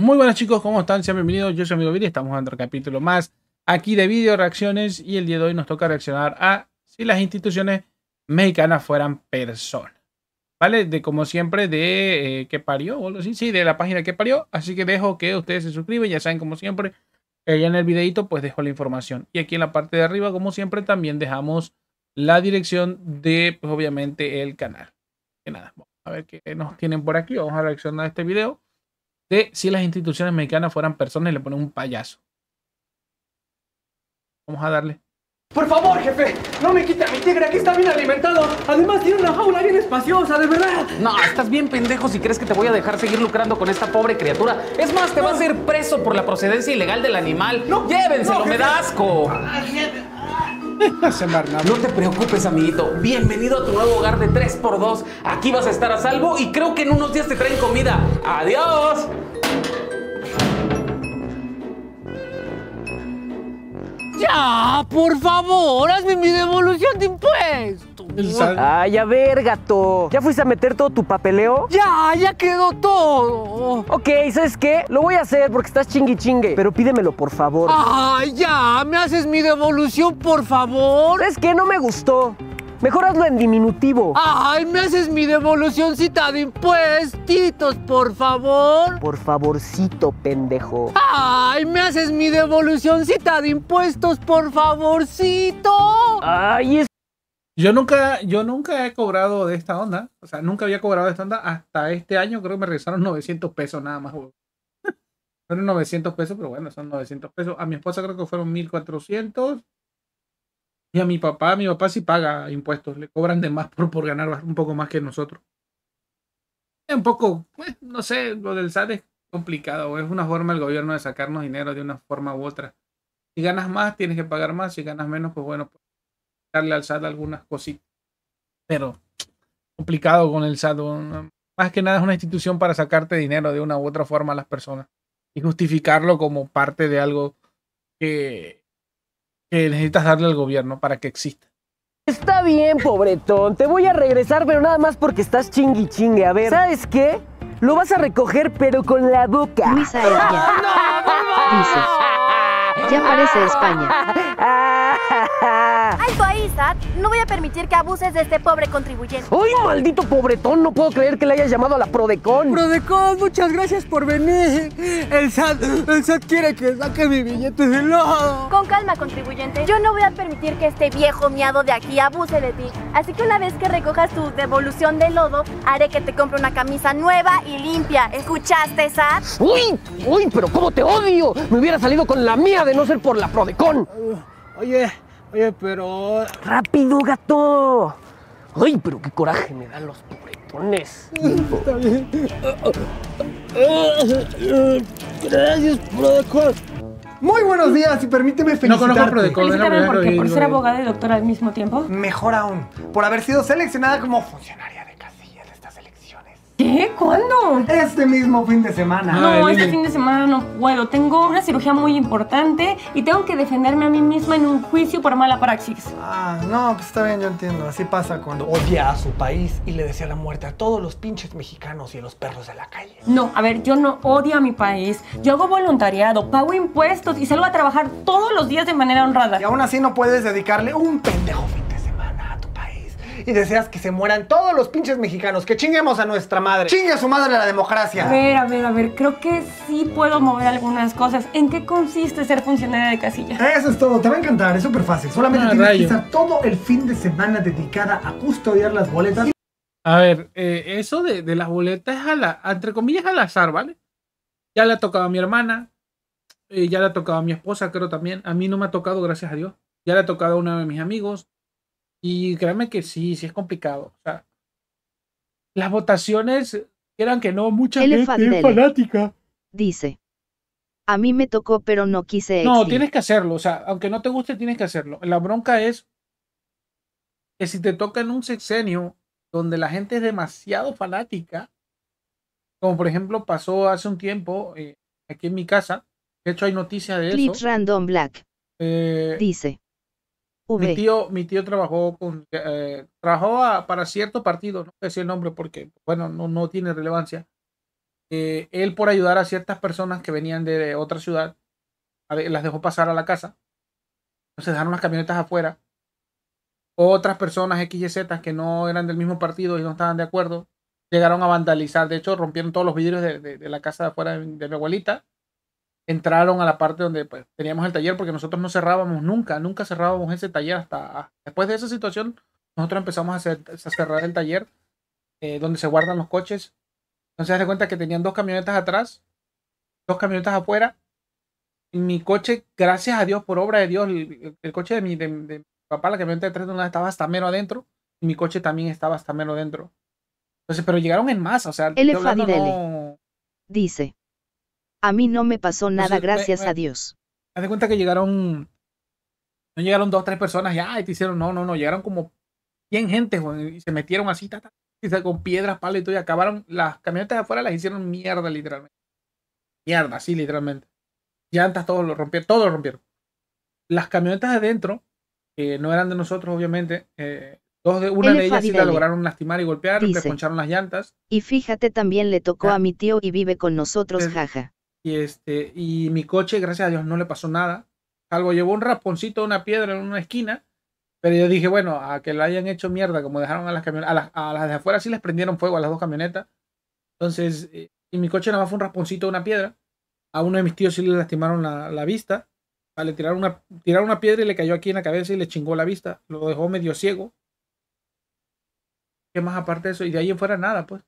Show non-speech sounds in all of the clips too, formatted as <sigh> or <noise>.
Muy buenas chicos, ¿cómo están? Sean bienvenidos, yo soy Amigo Viri, estamos en otro capítulo más aquí de video reacciones y el día de hoy nos toca reaccionar a si las instituciones mexicanas fueran personas. ¿Vale? De como siempre, de eh, qué parió o sí, de la página que parió, así que dejo que ustedes se suscriben, ya saben como siempre, allá en el videito pues dejo la información. Y aquí en la parte de arriba, como siempre, también dejamos la dirección de, pues obviamente, el canal. Que nada, a ver qué nos tienen por aquí, vamos a reaccionar a este video de si las instituciones mexicanas fueran personas y le ponen un payaso. Vamos a darle. Por favor, jefe, no me quite a mi tigre, aquí está bien alimentado. Además, tiene una jaula bien espaciosa, de verdad. No, estás bien pendejo si crees que te voy a dejar seguir lucrando con esta pobre criatura. Es más, te vas a ir preso por la procedencia ilegal del animal. No, llévenselo, me da asco. <laughs> No te preocupes, amiguito. Bienvenido a tu nuevo hogar de 3x2. Aquí vas a estar a salvo y creo que en unos días te traen comida. ¡Adiós! Ya, por favor, hazme mi devolución de impuestos. Ay, a ver, gato. ¿Ya fuiste a meter todo tu papeleo? Ya, ya quedó todo. Ok, ¿sabes qué? Lo voy a hacer porque estás chingui chingue. Pero pídemelo, por favor. Ay, ya, me haces mi devolución, por favor. ¿Sabes qué? No me gustó. Mejor hazlo en diminutivo. ¡Ay, me haces mi devolucióncita de impuestos, por favor! Por favorcito, pendejo. ¡Ay, me haces mi devolucióncita de impuestos, por favorcito! ¡Ay, es... Yo nunca, yo nunca he cobrado de esta onda. O sea, nunca había cobrado de esta onda. Hasta este año creo que me regresaron 900 pesos nada más, güey. <laughs> Fueron 900 pesos, pero bueno, son 900 pesos. A mi esposa creo que fueron 1400 y a mi papá, mi papá sí paga impuestos, le cobran de más por, por ganar un poco más que nosotros. Es un poco, pues, no sé, lo del SAT es complicado, es una forma el gobierno de sacarnos dinero de una forma u otra. Si ganas más, tienes que pagar más, si ganas menos, pues bueno, pues, darle al SAT algunas cositas. Pero complicado con el SAT, más que nada es una institución para sacarte dinero de una u otra forma a las personas y justificarlo como parte de algo que que necesitas darle al gobierno para que exista. Está bien, pobretón. Te voy a regresar, pero nada más porque estás chingui chingue. A ver, ¿sabes qué? Lo vas a recoger, pero con la boca. Luisa <laughs> no! Dices. Ya parece España. Alto <laughs> país, no voy a permitir que abuses de este pobre contribuyente. ¡Ay, maldito pobretón! No puedo creer que le hayas llamado a la Prodecon. Prodecon, muchas gracias por venir. El SAT, el SAT quiere que saque mi billete de lodo Con calma, contribuyente. Yo no voy a permitir que este viejo miado de aquí abuse de ti. Así que una vez que recojas tu devolución de lodo, haré que te compre una camisa nueva y limpia. ¿Escuchaste, SAT? ¡Uy! ¡Uy! ¡Pero cómo te odio! Me hubiera salido con la mía de no ser por la Prodecon. oye... Oye, pero. ¡Rápido, gato! ¡Ay, pero qué coraje me dan los pobretones! Está bien. Gracias, Prodecor. Muy buenos días y permíteme felicitarte. No conozco Felicítame porque por ser abogada y doctora al mismo tiempo. Mejor aún, por haber sido seleccionada como funcionaria ¿Qué? ¿Cuándo? Este mismo fin de semana. Ah, no, este fin de semana no puedo. Tengo una cirugía muy importante y tengo que defenderme a mí misma en un juicio por mala praxis. Ah, no, pues está bien, yo entiendo. Así pasa cuando odia a su país y le desea la muerte a todos los pinches mexicanos y a los perros de la calle. No, a ver, yo no odio a mi país. Yo hago voluntariado, pago impuestos y salgo a trabajar todos los días de manera honrada. Y aún así no puedes dedicarle un pendejo y deseas que se mueran todos los pinches mexicanos, que chinguemos a nuestra madre. Chingue a su madre la democracia. A ver, a ver, a ver, creo que sí puedo mover algunas cosas. ¿En qué consiste ser funcionaria de casilla? Eso es todo, te va a encantar, es súper fácil. Solamente ah, tienes que estar todo el fin de semana dedicada a custodiar las boletas. A ver, eh, eso de, de, las boletas es a la, entre comillas, al azar, ¿vale? Ya le ha tocado a mi hermana, eh, ya le ha tocado a mi esposa, creo también. A mí no me ha tocado, gracias a Dios. Ya le ha tocado a uno de mis amigos, y créanme que sí, sí es complicado. O sea, las votaciones eran que no, mucha gente es fanática. Dice. A mí me tocó, pero no quise. No, tienes que hacerlo. O sea, aunque no te guste, tienes que hacerlo. La bronca es que si te toca en un sexenio donde la gente es demasiado fanática, como por ejemplo pasó hace un tiempo eh, aquí en mi casa, de hecho hay noticia de eso. eso. Random Black eh, dice: mi tío, trabajó con eh, para cierto partido, no sé si el nombre porque bueno, no, tiene relevancia. él por ayudar a ciertas personas que venían de, otra ciudad, las dejó pasar a la casa. Entonces dejaron las camionetas afuera. Otras personas X y Z que no eran del mismo partido y no estaban de acuerdo, llegaron a vandalizar. De hecho, rompieron todos los vidrios de, de la casa de afuera de mi abuelita entraron a la parte donde pues, teníamos el taller, porque nosotros no cerrábamos nunca, nunca cerrábamos ese taller hasta después de esa situación. Nosotros empezamos a, cerrar el taller eh, donde se guardan los coches. Entonces, hace cuenta que tenían dos camionetas atrás, dos camionetas afuera. Y mi coche, gracias a Dios, por obra de Dios, el, coche de mi, de, papá, la camioneta de tres una estaba hasta mero adentro. Y mi coche también estaba hasta mero adentro. Entonces, pero llegaron en masa, o sea, el no... dice. A mí no me pasó nada, gracias a Dios. Haz de cuenta que llegaron, no llegaron dos o tres personas ya, y te hicieron, no, no, no, llegaron como 100 gentes, y se metieron así, ta, con piedras, palos y todo, y acabaron, las camionetas de afuera las hicieron mierda, literalmente. Mierda, sí, literalmente. Llantas, todo lo rompieron, todo lo rompieron. Las camionetas de adentro, que no eran de nosotros, obviamente, eh, Dos de, una de ellas sí la lograron lastimar y golpear, y le poncharon las llantas. Y fíjate, también le tocó a mi tío y vive con nosotros, jaja. Y, este, y mi coche, gracias a Dios, no le pasó nada. salvo llevó un rasponcito de una piedra en una esquina. Pero yo dije, bueno, a que le hayan hecho mierda, como dejaron a las camionetas, a las, de afuera sí les prendieron fuego a las dos camionetas. Entonces, eh, y mi coche nada más fue un rasponcito de una piedra. A uno de mis tíos sí le lastimaron la, la vista. le tiraron una, una piedra y le cayó aquí en la cabeza y le chingó la vista. Lo dejó medio ciego. ¿Qué más aparte de eso? Y de ahí en fuera nada, pues.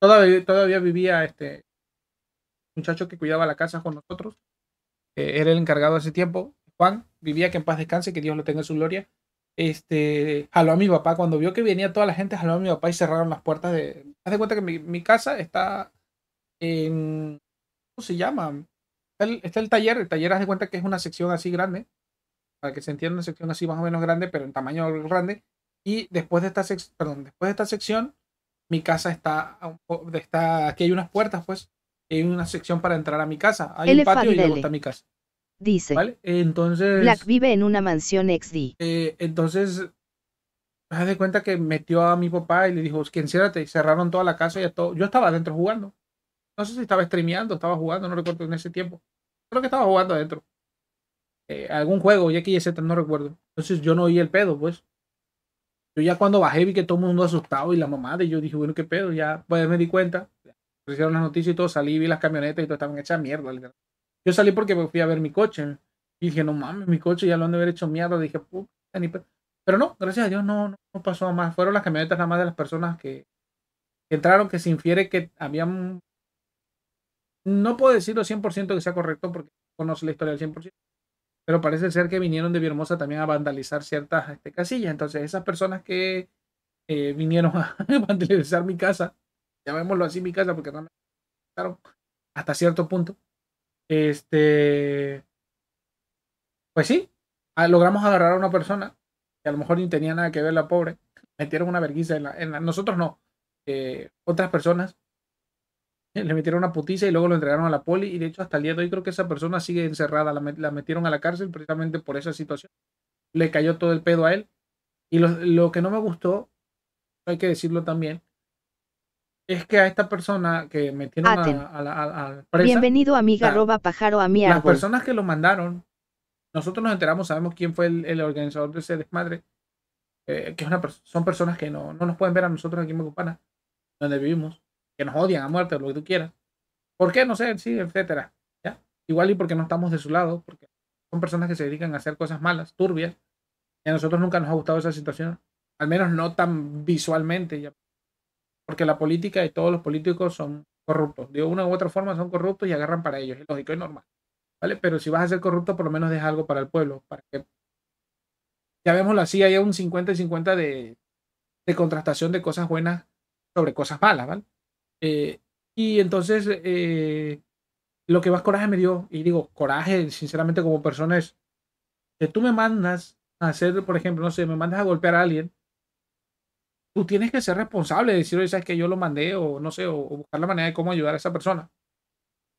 Todavía, todavía vivía este, muchacho que cuidaba la casa con nosotros, eh, era el encargado de ese tiempo, Juan, vivía que en paz descanse, que Dios lo tenga en su gloria, este, jaló a mi papá, cuando vio que venía toda la gente, jaló a mi papá y cerraron las puertas de... Haz de cuenta que mi, mi casa está en... ¿Cómo se llama? Está el, taller, el taller haz de cuenta que es una sección así grande, para que se entienda una sección así más o menos grande, pero en tamaño grande. Y después de esta, sección perdón, después de esta sección, mi casa está, está... Aquí hay unas puertas, pues, en una sección para entrar a mi casa. Hay un patio y luego está mi casa. Dice. ¿Vale? Entonces. Black vive en una mansión XD. Eh, entonces, haz de cuenta que metió a mi papá y le dijo, que enciérrate. Y cerraron toda la casa y a todo. Yo estaba adentro jugando. No sé si estaba streameando, estaba jugando, no recuerdo en ese tiempo. Creo que estaba jugando adentro. Eh, algún juego, ya que Z, no recuerdo. Entonces yo no oí el pedo, pues. Yo ya cuando bajé vi que todo el mundo asustado y la mamá de yo dije, bueno, qué pedo, ya pues me di cuenta hicieron las noticias y todo, salí, vi las camionetas y todo estaban hechas mierda, Yo salí porque fui a ver mi coche. Y dije, no mames, mi coche ya lo han de haber hecho mierda. Dije, puta, ni Pero no, gracias a Dios no, no, nada más. Fueron las camionetas nada más de las personas que, entraron, que se infiere que habían... No puedo decirlo 100% que sea correcto porque no conozco la historia del 100%, pero parece ser que vinieron de Viermosa también a vandalizar ciertas este, casillas. Entonces, esas personas que eh, vinieron a <laughs> vandalizar mi casa, llamémoslo así, mi casa, porque no me hasta cierto punto. Este, pues sí, ah, logramos agarrar a una persona que a lo mejor ni tenía nada que ver la pobre, metieron una vergüenza en la, nosotros no, eh, otras personas eh, le metieron una putiza y luego lo entregaron a la poli y de hecho hasta el día de hoy creo que esa persona sigue encerrada, la, la metieron a la cárcel precisamente por esa situación, le cayó todo el pedo a él y lo, lo que no me gustó, hay que decirlo también, es que a esta persona que metieron a, a, la, a Bienvenido amiga, pájaro a mi Las personas que lo mandaron, nosotros nos enteramos, sabemos quién fue el, organizador de ese desmadre, eh, que son personas que no, no, nos pueden ver a nosotros aquí en Mocupana, donde vivimos, que nos odian a muerte o lo que tú quieras. ¿Por qué? No sé, sí, etcétera. ¿ya? Igual y porque no estamos de su lado, porque son personas que se dedican a hacer cosas malas, turbias, y a nosotros nunca nos ha gustado esa situación, al menos no tan visualmente, ya porque la política y todos los políticos son corruptos. De una u otra forma son corruptos y agarran para ellos. Es lógico y normal. ¿Vale? Pero si vas a ser corrupto, por lo menos deja algo para el pueblo. Para que, ya vemoslo así, hay un 50 y 50 de, de contrastación de cosas buenas sobre cosas malas, eh, y entonces, eh, lo que más coraje me dio, y digo, coraje, sinceramente, como persona es que tú me mandas a hacer, por ejemplo, no sé, me mandas a golpear a alguien tú tienes que ser responsable de decir, oye, sabes que yo lo mandé o no sé, o, buscar la manera de cómo ayudar a esa persona.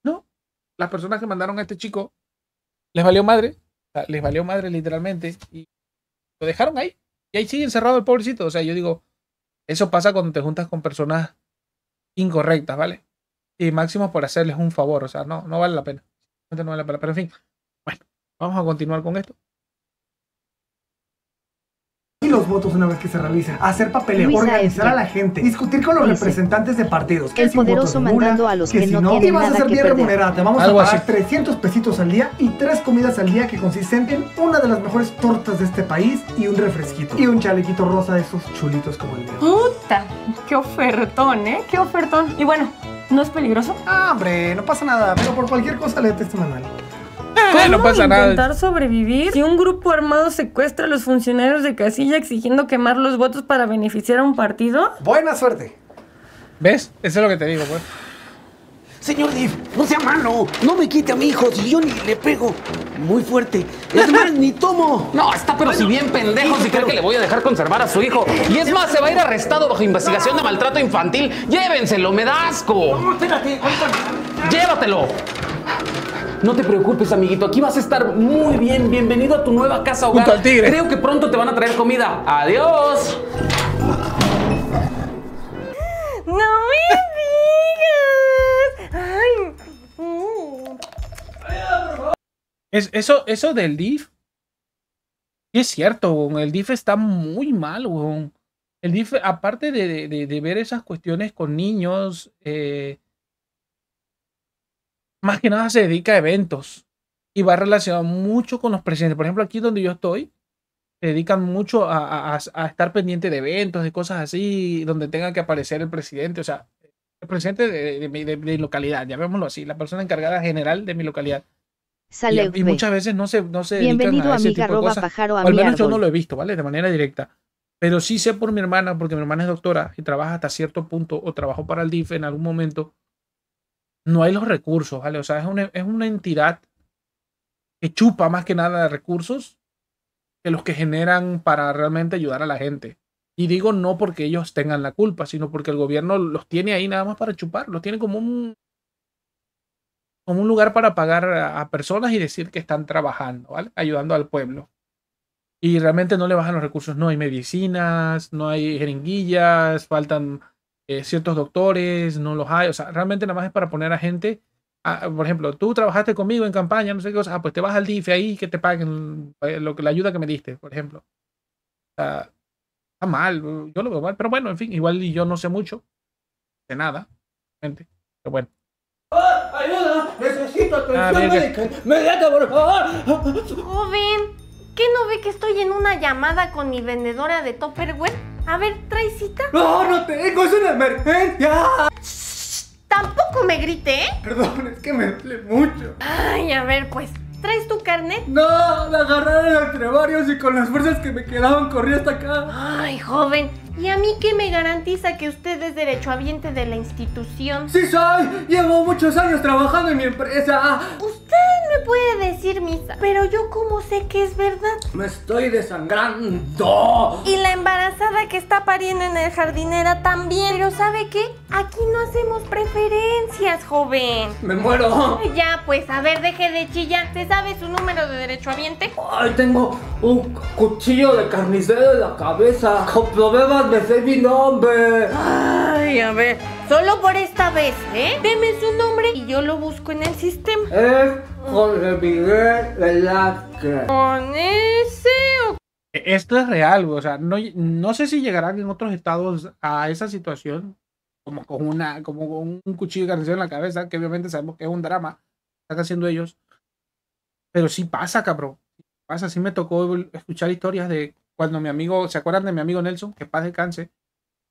No, las personas que mandaron a este chico les valió madre, les valió madre literalmente y lo dejaron ahí. Y ahí sigue encerrado el pobrecito. O sea, yo digo, eso pasa cuando te juntas con personas incorrectas, ¿vale? Y máximo por hacerles un favor, o sea, no, no vale la pena. No vale la pena. Pero en fin, bueno, vamos a continuar con esto los votos una vez que se realizan, hacer papeleo, organizar a la gente, discutir con los representantes de partidos, que el poderoso mandando a los que, si no, vas a ser bien remunerada, vamos a pagar 300 pesitos al día y tres comidas al día que consisten en una de las mejores tortas de este país y un refresquito y un chalequito rosa de esos chulitos como el mío. Puta, qué ofertón, ¿eh? Qué ofertón. Y bueno, ¿no es peligroso? Ah, hombre, no pasa nada, pero por cualquier cosa le este manual. ¿Cómo <laughs> no pasa intentar sobrevivir si un grupo armado secuestra a los funcionarios de casilla exigiendo quemar los votos para beneficiar a un partido? Buena suerte. ¿Ves? Eso es lo que te digo, pues. Señor Div, no sea malo. No me quite a mi hijo si yo ni le pego. Muy fuerte. Es más, ni tomo. No, está pero si bien pendejo si cree que le voy a dejar conservar a su hijo. Y es más, se va a ir arrestado bajo investigación de maltrato infantil. Llévenselo, me dasco! No, espérate. Llévatelo. No te preocupes, amiguito. Aquí vas a estar muy bien. Bienvenido a tu nueva casa hogar. tigre. Creo que pronto te van a traer comida. Adiós. No me digas. Ay. Es, eso, eso del DIF. es cierto, weón. El DIF está muy mal, weón. El DIF, aparte de, ver esas cuestiones con niños, eh, más que nada se dedica a eventos y va relacionado mucho con los presidentes Por ejemplo, aquí donde yo estoy, se dedican mucho a, estar pendiente de eventos, de cosas así, donde tenga que aparecer el presidente, o sea, el presidente de, mi localidad, llamémoslo así, la persona encargada general de mi localidad. y, muchas veces no se, no Bienvenido a, ese tipo de cosas. al menos yo no lo he visto, ¿vale? De manera directa. Pero sí sé por mi hermana, porque mi hermana es doctora y trabaja hasta cierto punto o trabajó para el DIF en algún momento no hay los recursos, ¿vale? O sea, es una, es una entidad que chupa más que nada de recursos que los que generan para realmente ayudar a la gente. Y digo no porque ellos tengan la culpa, sino porque el gobierno los tiene ahí nada más para chupar, los tiene como un, como un lugar para pagar a personas y decir que están trabajando, ¿vale? Ayudando al pueblo. Y realmente no le bajan los recursos, no hay medicinas, no hay jeringuillas, faltan eh, ciertos doctores, no los hay, o sea, realmente nada más es para poner a gente, por ejemplo, tú trabajaste conmigo en campaña, no sé qué cosa, ah, pues te vas al DIF ahí que te paguen eh, lo que, la ayuda que me diste, por ejemplo. O está mal, yo lo veo mal, pero bueno, en fin, igual yo no sé mucho de nada, gente, pero bueno. ¡Ah, ayuda! ¡Necesito atención ah, médica! ¡Mediata, por favor! Joven, ¿qué no ve que estoy en una llamada con mi vendedora de Topperware? A ver, ¿traes cita? ¡No, no tengo! ¡Es una emergencia! ¡Tampoco me grite, eh! Perdón, es que me duele mucho. Ay, a ver, pues, ¿traes tu carnet? ¡No! Me agarraron entre varios y con las fuerzas que me quedaban corrí hasta acá. Ay, joven, ¿Y a mí qué me garantiza que usted es derechohabiente de la institución? ¡Sí soy! Llevo muchos años trabajando en mi empresa. ¿Usted me puede decir misa, pero yo cómo sé que es verdad. Me estoy desangrando. Y la embarazada que está pariendo en el jardinera también. Pero ¿sabe qué? Aquí no hacemos preferencias, joven. Me muero. Ya, pues, a ver, deje de chillar. ¿Te sabe su número de derecho ambiente Ay, tengo un cuchillo de carnicero en la cabeza. Con problemas me sé mi nombre. Ay, a ver. Solo por esta vez, ¿eh? Deme su nombre y yo lo busco en el sistema. Es Jorge Miguel Velázquez. ¿Con ese o e, esto es real, o sea, no, sé si llegarán en otros estados a esa situación, como con una, como con un cuchillo carnicero en la cabeza, que obviamente sabemos que es un drama, están haciendo ellos, pero sí pasa, cabrón, pasa, sí me tocó escuchar historias de cuando mi amigo, ¿se acuerdan de mi amigo Nelson? Que paz cáncer.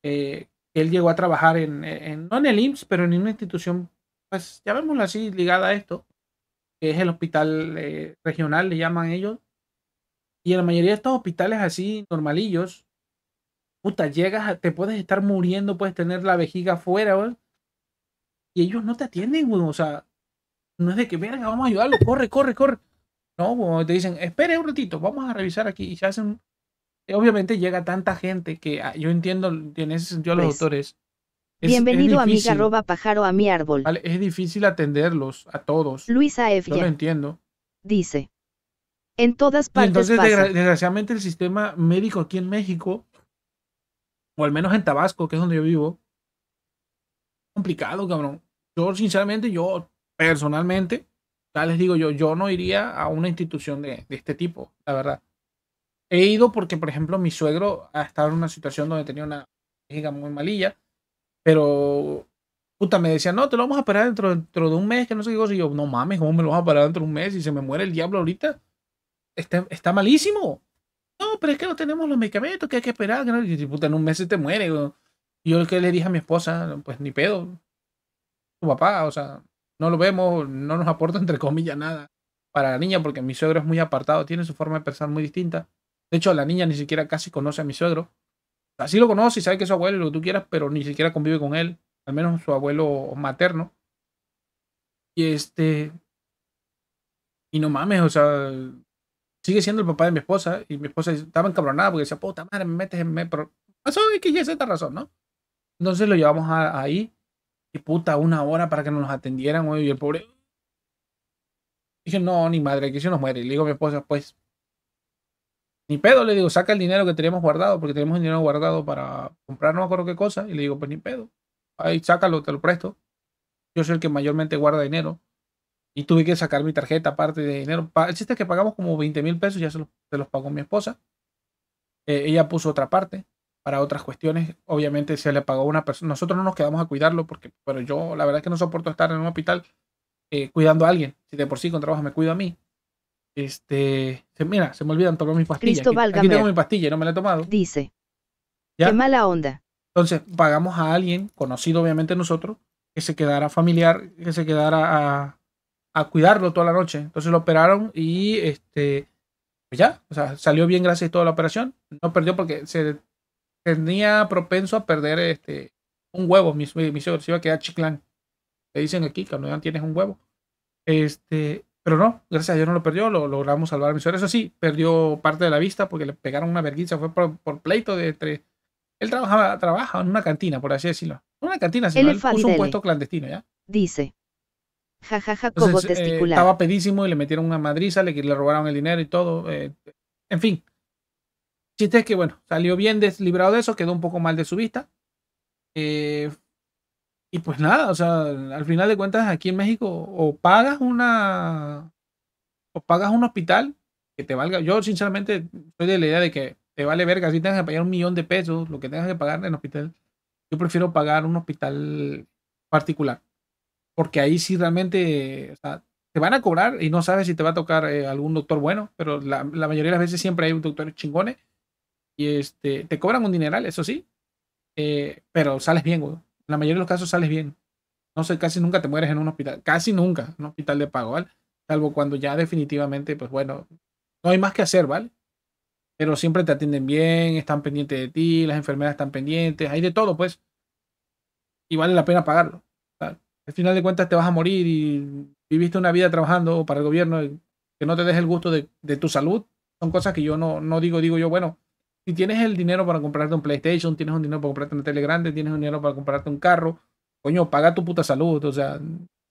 eh, él llegó a trabajar en, no en el IMSS, pero en una institución, pues llamémoslo así, ligada a esto, que es el hospital eh, regional, le llaman ellos. Y en la mayoría de estos hospitales así, normalillos, puta, llegas, te puedes estar muriendo, puedes tener la vejiga afuera, Y ellos no te atienden, O sea, no es de que, vengan, vamos a ayudarlo, corre, corre, corre. No, te dicen, espere un ratito, vamos a revisar aquí. Y se hacen eh, obviamente llega tanta gente que ah, yo entiendo en ese sentido a los pues, autores. bienvenido amiga pájaro a mi árbol. Es difícil atenderlos a todos. Luisa F. Yo lo entiendo. Dice. En todas partes. Y entonces, desgraciadamente, el sistema médico aquí en México, o al menos en Tabasco, que es donde yo vivo, complicado, cabrón. Yo, sinceramente, yo personalmente, ya les digo yo, yo no iría a una institución de este tipo, la verdad he ido porque, por ejemplo, mi suegro ha estado en una situación donde tenía una hija muy malilla, pero puta, me decía, no, te lo vamos a parar dentro, de un mes, que no sé qué cosa. Y yo, no mames, ¿cómo me lo vas a parar dentro de un mes? y se me muere el diablo ahorita, está, está malísimo. No, pero es que no tenemos los medicamentos, que hay que esperar. Que puta, en un mes se te muere. yo yo que le dije a mi esposa, pues ni pedo. Tu papá, o sea, no lo vemos, no nos aporta entre comillas nada para la niña, porque mi suegro es muy apartado, tiene su forma de pensar muy distinta. De hecho, la niña ni siquiera casi conoce a mi suegro. Así lo conoce y sabe que es su abuelo y lo que tú quieras, pero ni siquiera convive con él, al menos su abuelo materno. Y este. Y no mames, o sea, sigue siendo el papá de mi esposa. Y mi esposa estaba encabronada porque decía, puta madre, me metes en me. Pero es que ya es esta razón, ¿no? Entonces lo llevamos ahí. Y puta, una hora para que nos atendieran, güey. Y el pobre. Dije, no, ni madre, que si nos muere. Y le digo a mi esposa, pues ni pedo, le digo, saca el dinero que teníamos guardado, porque teníamos dinero guardado para comprar no me acuerdo qué cosa. Y le digo, pues ni pedo, ahí sácalo, te lo presto. Yo soy el que mayormente guarda dinero. Y tuve que sacar mi tarjeta aparte de dinero. El chiste es que pagamos como 20 mil pesos, ya se los, pagó mi esposa. Eh, ella puso otra parte para otras cuestiones. Obviamente se le pagó a una persona. Nosotros no nos quedamos a cuidarlo porque, pero yo la verdad es que no soporto estar en un hospital eh, cuidando a alguien. Si de por sí con trabajo me cuido a mí, este, mira, se me olvidan tomar mis pastillas Cristóbal aquí, tengo mi pastilla no me la he tomado. Dice. Qué mala onda. Entonces, pagamos a alguien, conocido obviamente nosotros, que se quedara familiar, que se quedara a, cuidarlo toda la noche. Entonces lo operaron y este, pues ya, o sea, salió bien gracias a toda la operación. No perdió porque se tenía propenso a perder este, un huevo. Mi, mi, se iba a quedar chiclán. Le dicen aquí, que no tienes un huevo. Este, pero no, gracias a Dios no lo perdió, lo logramos salvar a mi sueño Eso sí, perdió parte de la vista porque le pegaron una vergüenza, fue por, pleito de tres Él trabajaba, trabaja en una cantina, por así decirlo. una cantina, sino él puso un puesto clandestino, ¿ya? Dice. Jajaja, ja, testicular. Eh, estaba pedísimo y le metieron una madriza, le, robaron el dinero y todo. Eh, en fin. Chiste es que, bueno, salió bien deslibrado de eso, quedó un poco mal de su vista. Eh, y pues nada, o sea, al final de cuentas aquí en México o pagas una o pagas un hospital que te valga. Yo sinceramente soy de la idea de que te vale verga si tengas que pagar un millón de pesos, lo que tengas que pagar en el hospital. Yo prefiero pagar un hospital particular. Porque ahí sí realmente o sea, te van a cobrar y no sabes si te va a tocar eh, algún doctor bueno, pero la, mayoría de las veces siempre hay un doctor chingones y este, te cobran un dineral, eso sí, eh, pero sales bien, güey la mayoría de los casos sales bien. No sé, casi nunca te mueres en un hospital, casi nunca, un hospital de pago, ¿vale? Salvo cuando ya definitivamente, pues bueno, no hay más que hacer, ¿vale? Pero siempre te atienden bien, están pendientes de ti, las enfermeras están pendientes, hay de todo, pues. Y vale la pena pagarlo. Al final de cuentas te vas a morir y viviste una vida trabajando para el gobierno, que no te deje el gusto de, de tu salud, son cosas que yo no, no digo, digo yo, bueno, si tienes el dinero para comprarte un PlayStation, tienes un dinero para comprarte una tele grande, tienes un dinero para comprarte un carro, coño, paga tu puta salud. O sea,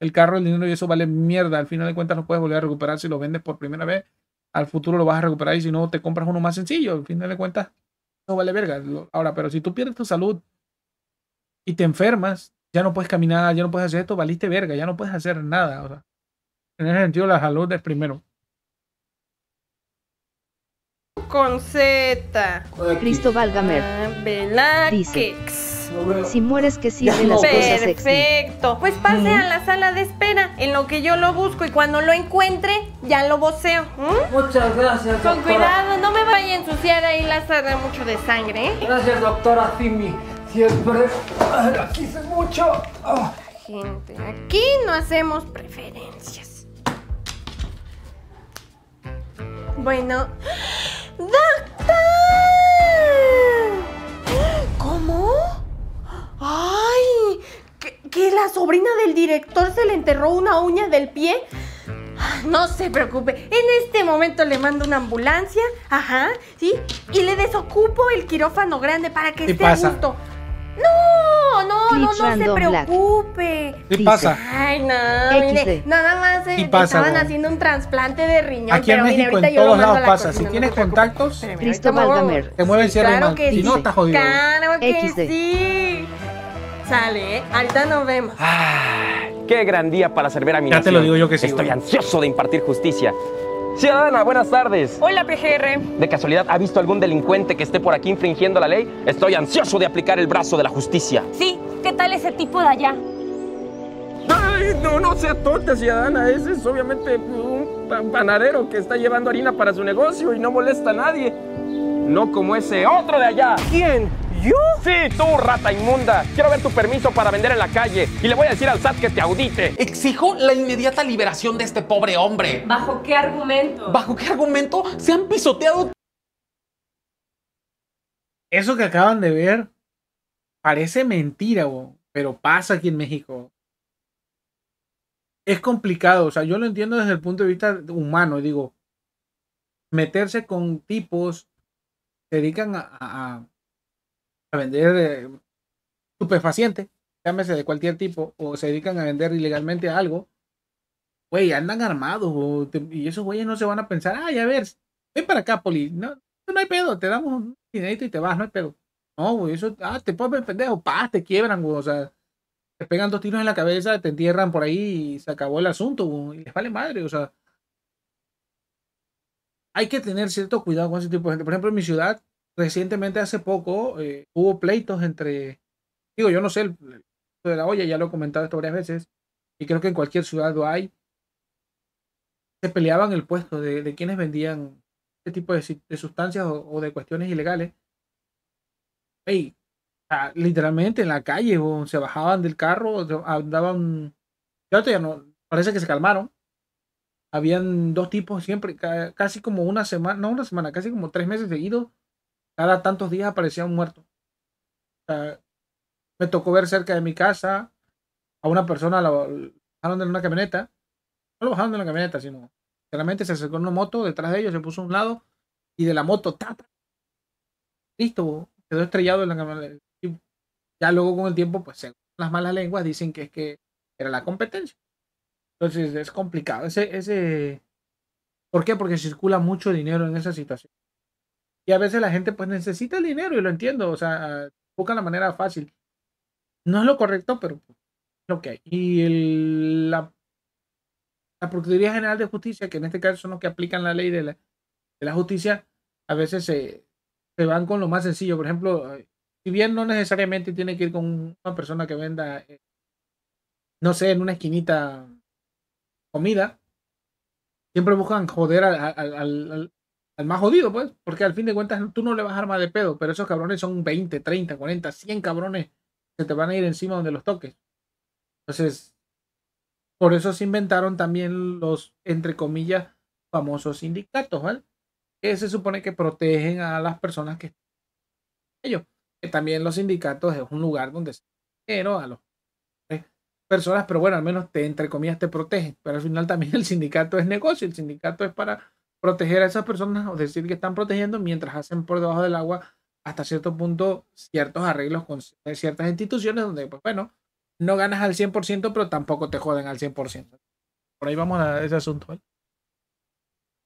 el carro, el dinero y eso vale mierda. Al final de cuentas lo puedes volver a recuperar si lo vendes por primera vez. Al futuro lo vas a recuperar y si no, te compras uno más sencillo. Al final de cuentas, no vale verga. Ahora, pero si tú pierdes tu salud y te enfermas, ya no puedes caminar, ya no puedes hacer esto, valiste verga, ya no puedes hacer nada. O sea, en ese sentido, la salud es primero con Z. Cristóbal Gamer. Ah, dice. Si mueres que sí las Perfecto. cosas Perfecto. Pues pase mm. a la sala de espera en lo que yo lo busco y cuando lo encuentre ya lo voceo. Muchas gracias. Con cuidado, no me vaya a ensuciar ahí la sala mucho de sangre. ¿eh? Gracias, doctora Simi. Siempre aquí se mucho. Ah. Gente, aquí no hacemos preferencias. Bueno. ¡Doctor! ¿Cómo? ¡Ay! ¿que, la sobrina del director se le enterró una uña del pie? No se preocupe, en este momento le mando una ambulancia, ajá, ¿sí? Y le desocupo el quirófano grande para que esté pasa? ¡No! no, no, no, se preocupe. ¿Qué pasa. Ay, no, mire, nada más eh, estaban haciendo un trasplante de riñón. Aquí en México en todos lados pasa. Si tienes contactos, te mueve el cierre Si no, está jodido. Claro que sí. Sale, ¿eh? Ahorita nos vemos. Ah. ¡Qué gran día para servir a mi Ya te lo digo yo que sí, Estoy ansioso de impartir justicia. Ciudadana, buenas tardes. Hola, PGR. ¿De casualidad ha visto algún delincuente que esté por aquí infringiendo la ley? Estoy ansioso de aplicar el brazo de la justicia. Sí, ¿qué tal ese tipo de allá? Ay, no, no sea tonta, ciudadana. Ese es obviamente un panadero que está llevando harina para su negocio y no molesta a nadie. No como ese otro de allá. ¿Quién Sí, tú, rata inmunda. Quiero ver tu permiso para vender en la calle y le voy a decir al SAT que te audite. Exijo la inmediata liberación de este pobre hombre. ¿Bajo qué argumento? ¿Bajo qué argumento? Se han pisoteado. Eso que acaban de ver parece mentira, pero pasa aquí en México. Es complicado, o sea, yo lo entiendo desde el punto de vista humano, digo, meterse con tipos se dedican a, vender eh, estupefacientes, llámese de cualquier tipo, o se dedican a vender ilegalmente algo, güey, andan armados, y esos güeyes no se van a pensar, ay, a ver, ven para acá, Poli, no, no hay pedo, te damos un dinerito y te vas, no hay pedo. No, eso, ah, te ponen pendejo, pa, te quiebran, o sea, te pegan dos tiros en la cabeza, te entierran por ahí y se acabó el asunto, y les vale madre, o sea. Hay que tener cierto cuidado con ese tipo de gente. Por ejemplo, en mi ciudad, recientemente, hace poco, eh, hubo pleitos entre, digo, yo no sé, el, de la olla, ya lo he comentado esto varias veces, y creo que en cualquier ciudad lo hay, se peleaban el puesto de, quienes vendían este tipo de, sustancias o, de cuestiones ilegales. literalmente en la calle, o se bajaban del carro, andaban, ya no, parece que se calmaron, habían dos tipos siempre, casi como una semana, no una semana, casi como tres meses seguidos, cada tantos días aparecía un muerto. me tocó ver cerca de mi casa a una persona, la, bajaron de una camioneta, no lo bajaron de la camioneta, sino realmente se acercó una moto detrás de ellos, se puso a un lado y de la moto, ¡tata! listo, quedó estrellado en la camioneta. Eh, ya luego con el tiempo, pues según las malas lenguas dicen que es que era la competencia. Entonces es complicado. Ese, ese, ¿Por qué? Porque circula mucho dinero en esa situación. Y a veces la gente pues necesita el dinero y lo entiendo, o sea, busca la manera fácil. No es lo correcto, pero es lo que hay. Y la, la Procuraduría General de Justicia, que en este caso son los que aplican la ley de la, justicia, a veces se, van con lo más sencillo. Por ejemplo, eh, si bien no necesariamente tiene que ir con una persona que venda, eh, no sé, en una esquinita comida, siempre buscan joder al, al más jodido, pues, porque al fin de cuentas tú no le vas a armar de pedo, pero esos cabrones son 20, 30, 40, 100 cabrones que te van a ir encima donde los toques. Entonces, por eso se inventaron también los, entre comillas, famosos sindicatos, ¿vale? Que se supone que protegen a las personas que ellos. Que también los sindicatos es un lugar donde se pero a los eh, personas, pero bueno, al menos te, entre comillas, te protegen. Pero al final también el sindicato es negocio, el sindicato es para proteger a esas personas o decir que están protegiendo mientras hacen por debajo del agua hasta cierto punto ciertos arreglos con eh, ciertas instituciones donde, pues bueno, no ganas al 100%, pero tampoco te joden al 100%. Por ahí vamos a ese asunto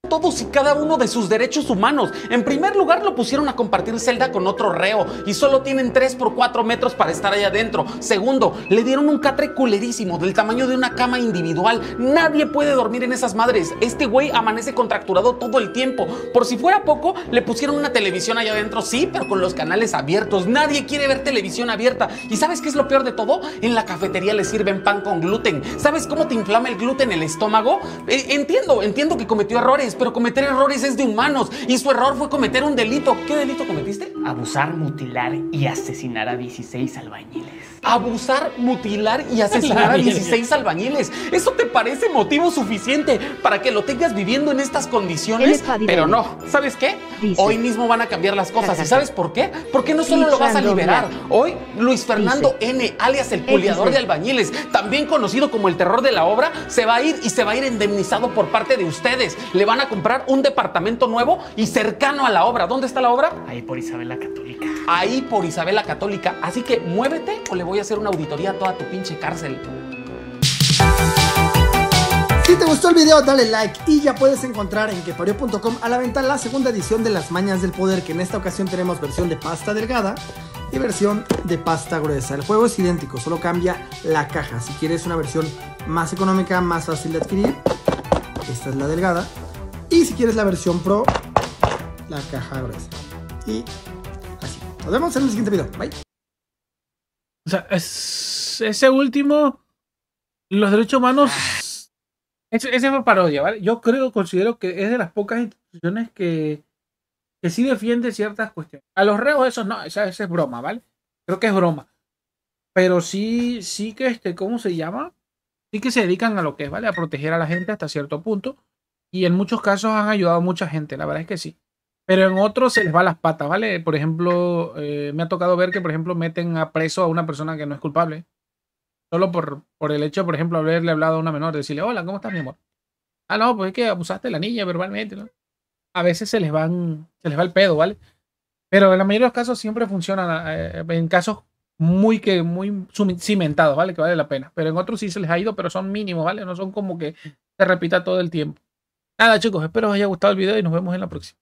todos y cada uno de sus derechos humanos. En primer lugar, lo pusieron a compartir celda con otro reo y solo tienen 3 por 4 metros para estar allá adentro. Segundo, le dieron un catre culerísimo del tamaño de una cama individual. Nadie puede dormir en esas madres. Este güey amanece contracturado todo el tiempo. Por si fuera poco, le pusieron una televisión allá adentro, sí, pero con los canales abiertos. Nadie quiere ver televisión abierta. ¿Y sabes qué es lo peor de todo? En la cafetería le sirven pan con gluten. ¿Sabes cómo te inflama el gluten el estómago? Eh, entiendo, entiendo que cometió errores, pero cometer errores es de humanos. Y su error fue cometer un delito. ¿Qué delito cometiste? Abusar, mutilar y asesinar a 16 albañiles abusar, mutilar y asesinar a 16 albañiles. ¿Eso te parece motivo suficiente para que lo tengas viviendo en estas condiciones? Pero no, ¿sabes qué? Hoy mismo van a cambiar las cosas. ¿Y sabes por qué? Porque no solo lo vas a liberar. Hoy, Luis Fernando N., alias el puliador de albañiles, también conocido como el terror de la obra, se va a ir y se va a ir indemnizado por parte de ustedes. Le van a comprar un departamento nuevo y cercano a la obra. ¿Dónde está la obra? Ahí por Isabel la Católica. Ahí por Isabel la Católica. Así que muévete o le voy a hacer una auditoría a toda tu pinche cárcel. Si te gustó el video, dale like y ya puedes encontrar en queparió.com a la venta la segunda edición de Las Mañas del Poder, que en esta ocasión tenemos versión de pasta delgada y versión de pasta gruesa. El juego es idéntico, solo cambia la caja. Si quieres una versión más económica, más fácil de adquirir, esta es la delgada. Y si quieres la versión pro, la caja gruesa. Y así. Nos vemos en el siguiente video. Bye. O sea, es, ese último, los derechos humanos, ah. ese, es una parodia, ¿vale? Yo creo, considero que es de las pocas instituciones que, que sí defiende ciertas cuestiones. A los reos eso no, esa, es broma, ¿vale? Creo que es broma. Pero sí, sí que, este, ¿cómo se llama? Sí que se dedican a lo que es, ¿vale? A proteger a la gente hasta cierto punto. Y en muchos casos han ayudado a mucha gente, la verdad es que sí. Pero en otros se les va las patas, ¿vale? Por ejemplo, eh, me ha tocado ver que, por ejemplo, meten a preso a una persona que no es culpable. Solo por, el hecho, por ejemplo, haberle hablado a una menor, decirle, hola, ¿cómo estás, mi amor? Ah, no, pues es que abusaste de la niña verbalmente, ¿no? A veces se les van, se les va el pedo, ¿vale? Pero en la mayoría de los casos siempre funcionan, eh, en casos muy que muy cimentados, ¿vale? Que vale la pena. Pero en otros sí se les ha ido, pero son mínimos, ¿vale? No son como que se repita todo el tiempo. Nada, chicos, espero os haya gustado el video y nos vemos en la próxima.